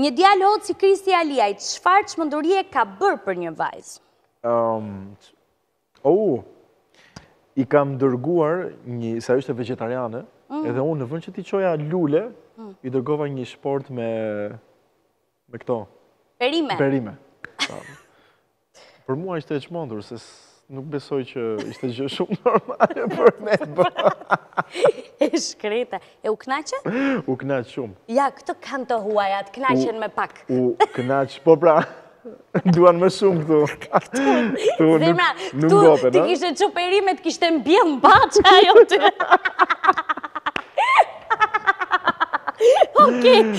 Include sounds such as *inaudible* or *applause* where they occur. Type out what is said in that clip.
Një djallë hotë si Kristi Aliaj, shfarë që mëndurje ka bërë për një vajzë? Oh, i kam dërguar një, sa është e vegetariane, mm. edhe unë në vënd që ti qoja lule, mm. i dërgova një shport me, me këto. Perime. Perime. Pra, për mua ishte e që mëndur, se nuk besoj që ishte gjë *laughs* shumë normale për me të *laughs* bërë. *laughs* shkrete. E u knaqe? U knaqe shumë. Ja, këtë kanë të huajat, knaqen me pak. U knaqe, po pra, *laughs* duan me shumë këtu. *laughs* Këtu, zemra, këtu të kishtë që perimet, kishtë e mbjën në bacha, ajo të... Okej.